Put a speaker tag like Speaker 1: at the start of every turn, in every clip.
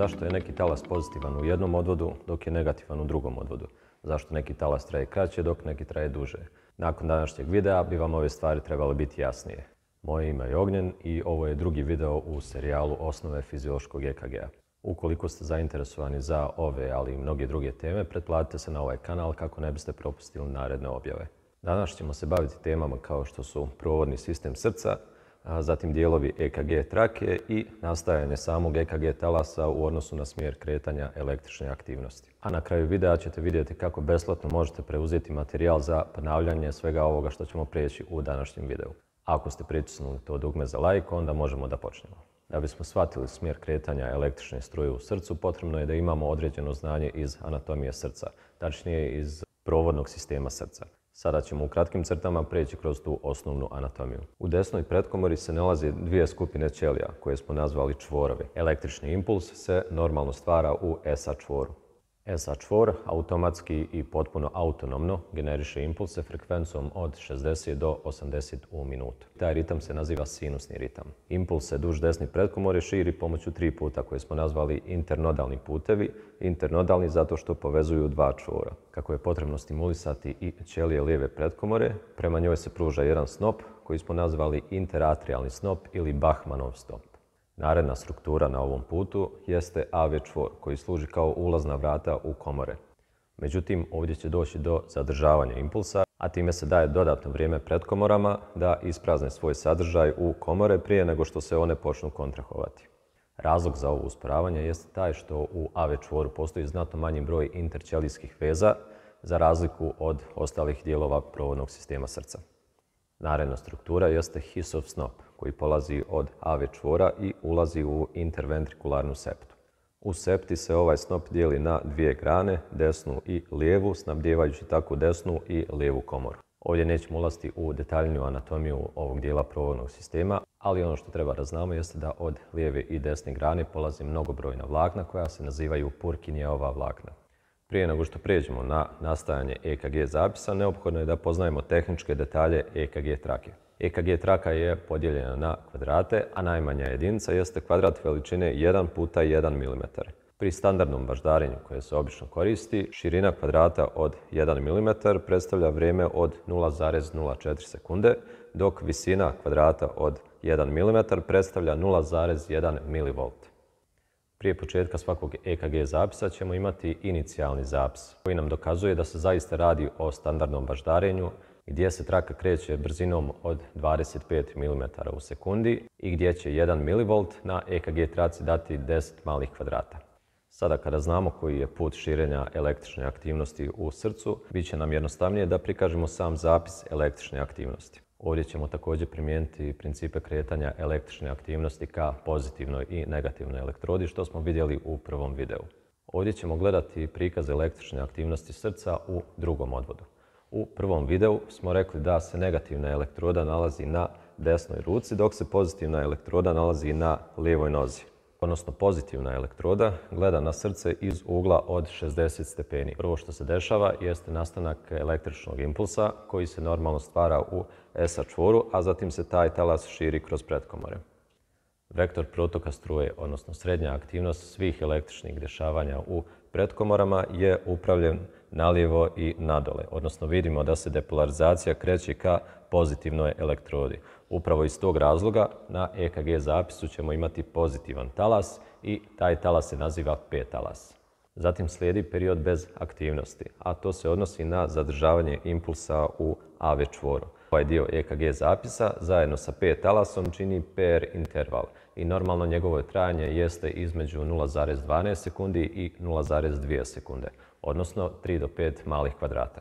Speaker 1: Zašto je neki talas pozitivan u jednom odvodu, dok je negativan u drugom odvodu? Zašto neki talas traje kraće, dok neki traje duže? Nakon današnjeg videa bi vam ove stvari trebale biti jasnije. Moje ime je Ognjen i ovo je drugi video u serijalu Osnove fiziološkog EKG-a. Ukoliko ste zainteresovani za ove, ali i mnoge druge teme, pretplatite se na ovaj kanal kako ne biste propustili naredne objave. Danas ćemo se baviti temama kao što su provodni sistem srca, zatim dijelovi EKG trake i nastajanje samog EKG talasa u odnosu na smjer kretanja električne aktivnosti. A na kraju videa ćete vidjeti kako besplatno možete preuzeti materijal za ponavljanje svega ovoga što ćemo prijeći u današnjem videu. Ako ste pritisnuli to dugme za like, onda možemo da počnemo. Da bismo shvatili smjer kretanja električne struje u srcu, potrebno je da imamo određeno znanje iz anatomije srca, tačnije iz provodnog sistema srca. Sada ćemo u kratkim crtama preći kroz tu osnovnu anatomiju. U desnoj pretkomori se nalaze dvije skupine ćelija koje smo nazvali čvorovi. Električni impuls se normalno stvara u SA čvoru sa 4 automatski i potpuno autonomno generiše impulse frekvencom od 60 do 80 u minutu. Taj ritam se naziva sinusni ritam. Impulse se duž desni predkomore širi pomoću tri puta koje smo nazvali internodalni putevi. Internodalni zato što povezuju dva čvora. Kako je potrebno stimulisati i ćelije lijeve predkomore, prema njoj se pruža jedan snop koji smo nazvali interatrialni snop ili Bachmanov snop. Naredna struktura na ovom putu jeste av čvor koji služi kao ulazna vrata u komore. Međutim, ovdje će doći do zadržavanja impulsa, a time se daje dodatno vrijeme pred komorama da isprazne svoj sadržaj u komore prije nego što se one počnu kontrahovati. Razlog za ovo usporavanje jeste taj što u AV čvoru postoji znatno manji broj interćelijskih veza za razliku od ostalih dijelova provodnog sistema srca. Naredna struktura jeste Hisov snop, koji polazi od AV čvora i ulazi u interventrikularnu septu. U septi se ovaj snop dijeli na dvije grane, desnu i lijevu, snabdjevajući tako desnu i lijevu komoru. Ovdje nećemo ulaziti u detaljniju anatomiju ovog dijela provodnog sistema, ali ono što treba da znamo jeste da od lijeve i desne grane polazi mnogobrojna vlakna koja se nazivaju Purkinjeova vlakna. Prije nego što prijeđemo na nastajanje EKG zapisa, neophodno je da poznajemo tehničke detalje EKG trake. EKG traka je podijeljena na kvadrate, a najmanja jedinica jeste kvadrat veličine 1 puta 1 mm. Pri standardnom baždarenju koje se obično koristi, širina kvadrata od 1 mm predstavlja vrijeme od 0,04 sekunde, dok visina kvadrata od 1 mm predstavlja 0,1 mV. Prije početka svakog EKG zapisa ćemo imati inicijalni zapis koji nam dokazuje da se zaista radi o standardnom baždarenju gdje se traka kreće brzinom od 25 mm u sekundi i gdje će 1 mV na EKG traci dati 10 malih kvadrata. Sada kada znamo koji je put širenja električne aktivnosti u srcu, bit će nam jednostavnije da prikažemo sam zapis električne aktivnosti. Ovdje ćemo također primijeniti principe kretanja električne aktivnosti ka pozitivnoj i negativnoj elektrodi, što smo vidjeli u prvom videu. Ovdje ćemo gledati prikaz električne aktivnosti srca u drugom odvodu. U prvom videu smo rekli da se negativna elektroda nalazi na desnoj ruci, dok se pozitivna elektroda nalazi na lijevoj nozi. Odnosno pozitivna elektroda gleda na srce iz ugla od 60 stepeni. Prvo što se dešava jeste nastanak električnog impulsa koji se normalno stvara u SA čvoru, a zatim se taj talas širi kroz predkomore. Vektor protoka struje, odnosno srednja aktivnost svih električnih dešavanja u predkomorama je upravljen nalijevo i nadole, odnosno vidimo da se depolarizacija kreće ka pozitivnoj elektrodi. Upravo iz tog razloga na EKG zapisu ćemo imati pozitivan talas i taj talas se naziva P talas. Zatim slijedi period bez aktivnosti, a to se odnosi na zadržavanje impulsa u AV čvoru. Ovaj dio EKG zapisa zajedno sa P talasom čini PR interval i normalno njegovo trajanje jeste između 0,12 sekundi i 0,2 sekunde, odnosno 3 do 5 malih kvadrata.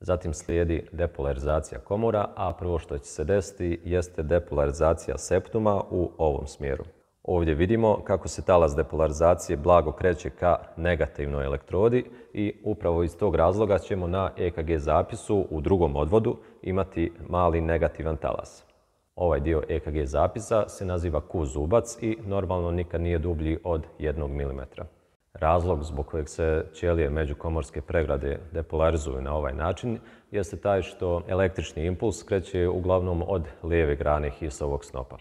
Speaker 1: Zatim slijedi depolarizacija komora, a prvo što će se desiti jeste depolarizacija septuma u ovom smjeru. Ovdje vidimo kako se talas depolarizacije blago kreće ka negativnoj elektrodi i upravo iz tog razloga ćemo na EKG zapisu u drugom odvodu imati mali negativan talas. Ovaj dio EKG zapisa se naziva Q zubac i normalno nikad nije dublji od 1 mm. Razlog zbog kojeg se ćelije međukomorske pregrade depolarizuju na ovaj način jeste taj što električni impuls kreće uglavnom od lijeve grane hisovog snopa.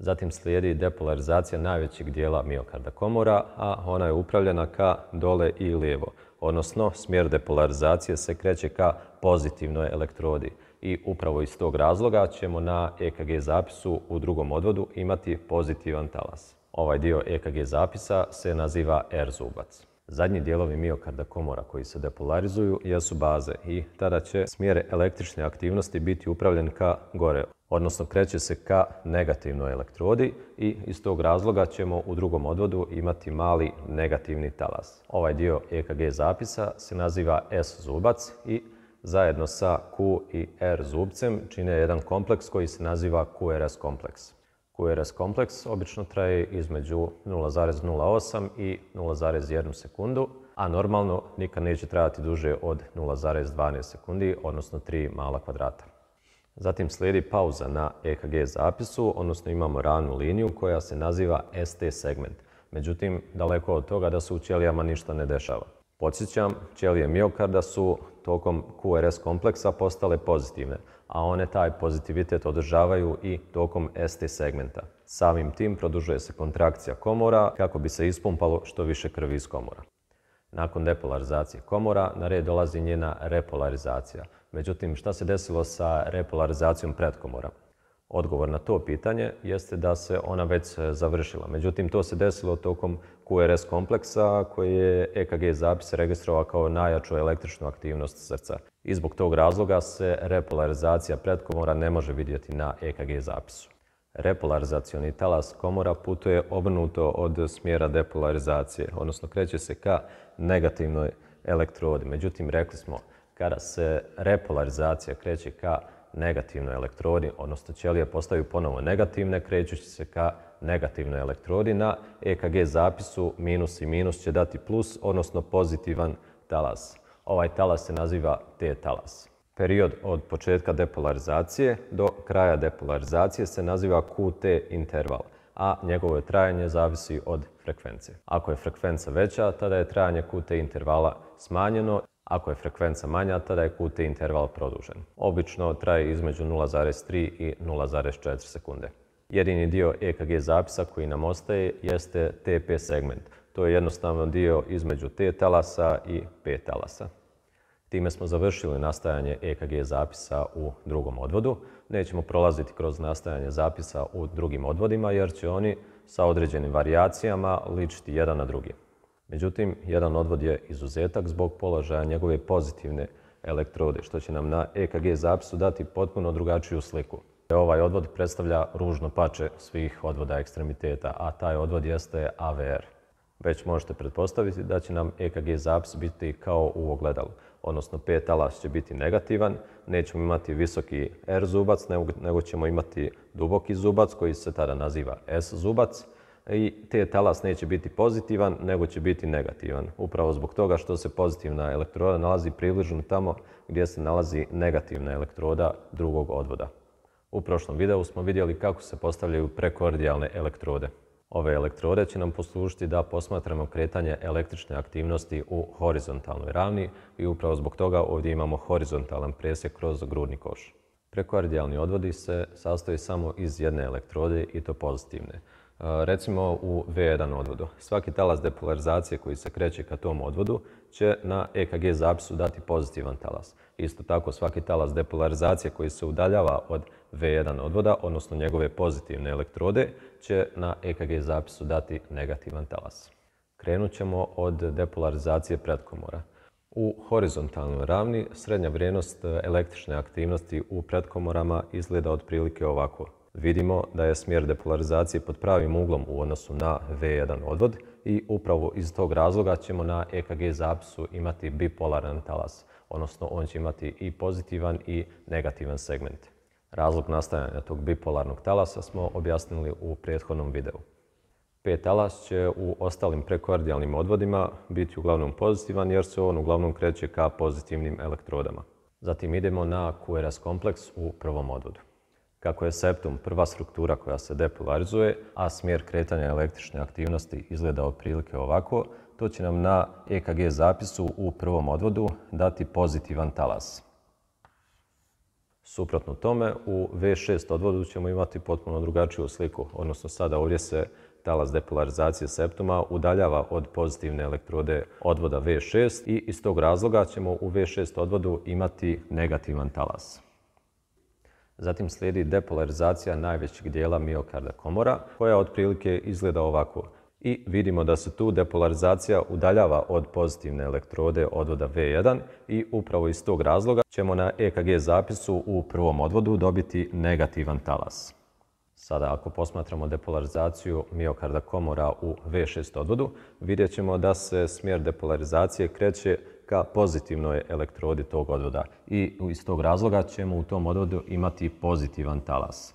Speaker 1: Zatim slijedi depolarizacija najvećeg dijela miokarda komora, a ona je upravljena ka dole i lijevo. Odnosno, smjer depolarizacije se kreće ka pozitivnoj elektrodi. I upravo iz tog razloga ćemo na EKG zapisu u drugom odvodu imati pozitivan talas. Ovaj dio EKG zapisa se naziva R-zubac. Zadnji dijelovi miokarda komora koji se depolarizuju jesu baze i tada će smjere električne aktivnosti biti upravljen ka gore, odnosno kreće se ka negativnoj elektrodi i iz tog razloga ćemo u drugom odvodu imati mali negativni talas. Ovaj dio EKG zapisa se naziva S zubac i zajedno sa Q i R zubcem čine jedan kompleks koji se naziva QRS kompleks. QRS kompleks obično traje između 0,08 i 0,1 sekundu, a normalno nikad neće trajati duže od 0,12 sekundi, odnosno 3 mala kvadrata. Zatim slijedi pauza na EKG zapisu, odnosno imamo ranu liniju koja se naziva ST segment. Međutim, daleko od toga da se u ćelijama ništa ne dešava. Podsjećam, ćelije miokarda su tokom QRS kompleksa postale pozitivne, a one taj pozitivitet održavaju i tokom ST segmenta. Samim tim produžuje se kontrakcija komora kako bi se ispumpalo što više krvi iz komora. Nakon depolarizacije komora na red dolazi njena repolarizacija. Međutim, šta se desilo sa repolarizacijom predkomora? Odgovor na to pitanje jeste da se ona već završila. Međutim, to se desilo tokom QRS kompleksa koji je EKG zapis registrova kao najjaču električnu aktivnost srca. I zbog tog razloga se repolarizacija predkomora ne može vidjeti na EKG zapisu. Repolarizacioni talas komora putuje obrnuto od smjera depolarizacije, odnosno kreće se ka negativnoj elektrodi. Međutim, rekli smo, kada se repolarizacija kreće ka negativnoj elektrodi, odnosno ćelije postaju ponovo negativne, krećući se ka negativnoj elektrodi. Na EKG zapisu minus i minus će dati plus, odnosno pozitivan talas. Ovaj talas se naziva T talas. Period od početka depolarizacije do kraja depolarizacije se naziva QT interval, a njegovo trajanje zavisi od frekvencije. Ako je frekvenca veća, tada je trajanje QT intervala smanjeno ako je frekvenca manja, tada je QT interval produžen. Obično traje između 0,3 i 0,4 sekunde. Jedini dio EKG zapisa koji nam ostaje jeste TP segment. To je jednostavno dio između T talasa i P talasa. Time smo završili nastajanje EKG zapisa u drugom odvodu. Nećemo prolaziti kroz nastajanje zapisa u drugim odvodima jer će oni sa određenim varijacijama ličiti jedan na drugi. Međutim, jedan odvod je izuzetak zbog položaja njegove pozitivne elektrode, što će nam na EKG zapisu dati potpuno drugačiju sliku. Ovaj odvod predstavlja ružno pače svih odvoda ekstremiteta, a taj odvod jeste AVR. Već možete pretpostaviti da će nam EKG zapis biti kao u ogledalu, odnosno P talas će biti negativan, nećemo imati visoki R zubac, nego ćemo imati duboki zubac koji se tada naziva S zubac, i te talas neće biti pozitivan, nego će biti negativan. Upravo zbog toga što se pozitivna elektroda nalazi približno tamo gdje se nalazi negativna elektroda drugog odvoda. U prošlom videu smo vidjeli kako se postavljaju prekordijalne elektrode. Ove elektrode će nam poslužiti da posmatramo kretanje električne aktivnosti u horizontalnoj ravni i upravo zbog toga ovdje imamo horizontalan presjek kroz grudni koš. Prekordijalni odvodi se sastoji samo iz jedne elektrode i to pozitivne. Eh, recimo u V1 odvodu. Svaki talas depolarizacije koji se kreće ka tom odvodu će na EKG zapisu dati pozitivan talas. Isto tako svaki talas depolarizacije koji se udaljava od V1 odvoda, odnosno njegove pozitivne elektrode, će na EKG zapisu dati negativan talas. Krenut ćemo od depolarizacije pretkomora. U horizontalnoj ravni srednja vrijednost eh, električne aktivnosti u pretkomorama izgleda otprilike ovako vidimo da je smjer depolarizacije pod pravim uglom u odnosu na V1 odvod i upravo iz tog razloga ćemo na EKG zapisu imati bipolaran talas, odnosno on će imati i pozitivan i negativan segment. Razlog nastajanja tog bipolarnog talasa smo objasnili u prethodnom videu. P talas će u ostalim prekordijalnim odvodima biti uglavnom pozitivan jer se on uglavnom kreće ka pozitivnim elektrodama. Zatim idemo na QRS kompleks u prvom odvodu. Kako je septum prva struktura koja se depolarizuje, a smjer kretanja električne aktivnosti izgleda otprilike ovako, to će nam na EKG zapisu u prvom odvodu dati pozitivan talas. Suprotno tome, u V6 odvodu ćemo imati potpuno drugačiju sliku, odnosno sada ovdje se talas depolarizacije septuma udaljava od pozitivne elektrode odvoda V6 i iz tog razloga ćemo u V6 odvodu imati negativan talas. Zatim slijedi depolarizacija najvećeg dijela miokarda komora, koja otprilike izgleda ovako. I vidimo da se tu depolarizacija udaljava od pozitivne elektrode odvoda V1 i upravo iz tog razloga ćemo na EKG zapisu u prvom odvodu dobiti negativan talas. Sada ako posmatramo depolarizaciju miokarda komora u V6 odvodu, vidjet ćemo da se smjer depolarizacije kreće ka pozitivnoj elektrodi tog odvoda i iz tog razloga ćemo u tom odvodu imati pozitivan talas.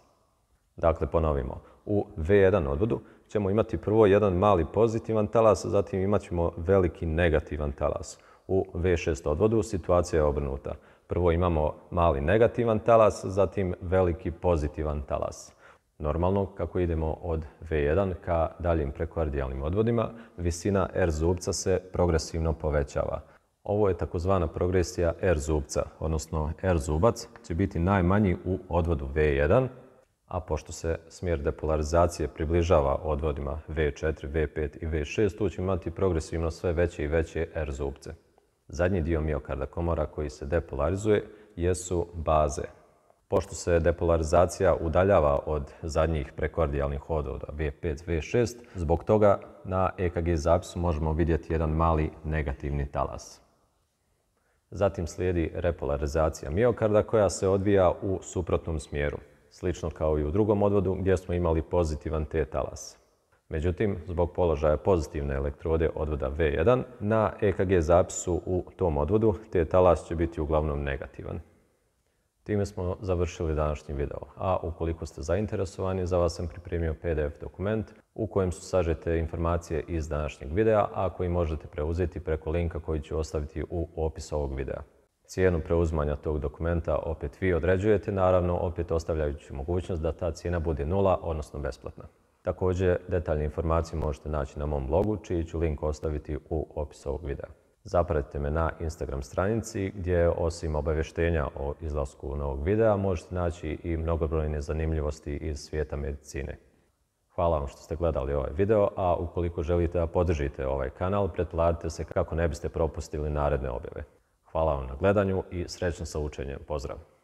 Speaker 1: Dakle, ponovimo, u V1 odvodu ćemo imati prvo jedan mali pozitivan talas, zatim imat ćemo veliki negativan talas. U V6 odvodu situacija je obrnuta. Prvo imamo mali negativan talas, zatim veliki pozitivan talas. Normalno, kako idemo od V1 ka daljim prekvardijalnim odvodima, visina R zubca se progresivno povećava. Ovo je takozvana progresija R zubca, odnosno R zubac će biti najmanji u odvodu V1, a pošto se smjer depolarizacije približava odvodima V4, V5 i V6, tu će imati progresivno sve veće i veće R zubce. Zadnji dio miokarda komora koji se depolarizuje jesu baze. Pošto se depolarizacija udaljava od zadnjih prekordijalnih odvoda V5, V6, zbog toga na EKG zapisu možemo vidjeti jedan mali negativni talas. Zatim slijedi repolarizacija miokarda koja se odvija u suprotnom smjeru, slično kao i u drugom odvodu gdje smo imali pozitivan T talas. Međutim, zbog položaja pozitivne elektrode odvoda V1 na EKG zapisu u tom odvodu T talas će biti uglavnom negativan. Time smo završili današnji video, a ukoliko ste zainteresovani, za vas sam pripremio PDF dokument u kojem su sažete informacije iz današnjeg videa, a koji možete preuzeti preko linka koji ću ostaviti u opisu ovog videa. Cijenu preuzmanja tog dokumenta opet vi određujete, naravno opet ostavljajući mogućnost da ta cijena bude nula, odnosno besplatna. Također, detaljne informacije možete naći na mom blogu, čiji ću link ostaviti u opisu ovog videa. Zapratite me na Instagram stranici gdje osim obavještenja o izlasku novog videa možete naći i mnogobrojne zanimljivosti iz svijeta medicine. Hvala vam što ste gledali ovaj video, a ukoliko želite da podržite ovaj kanal, pretplatite se kako ne biste propustili naredne objave. Hvala vam na gledanju i srećno sa učenjem. Pozdrav!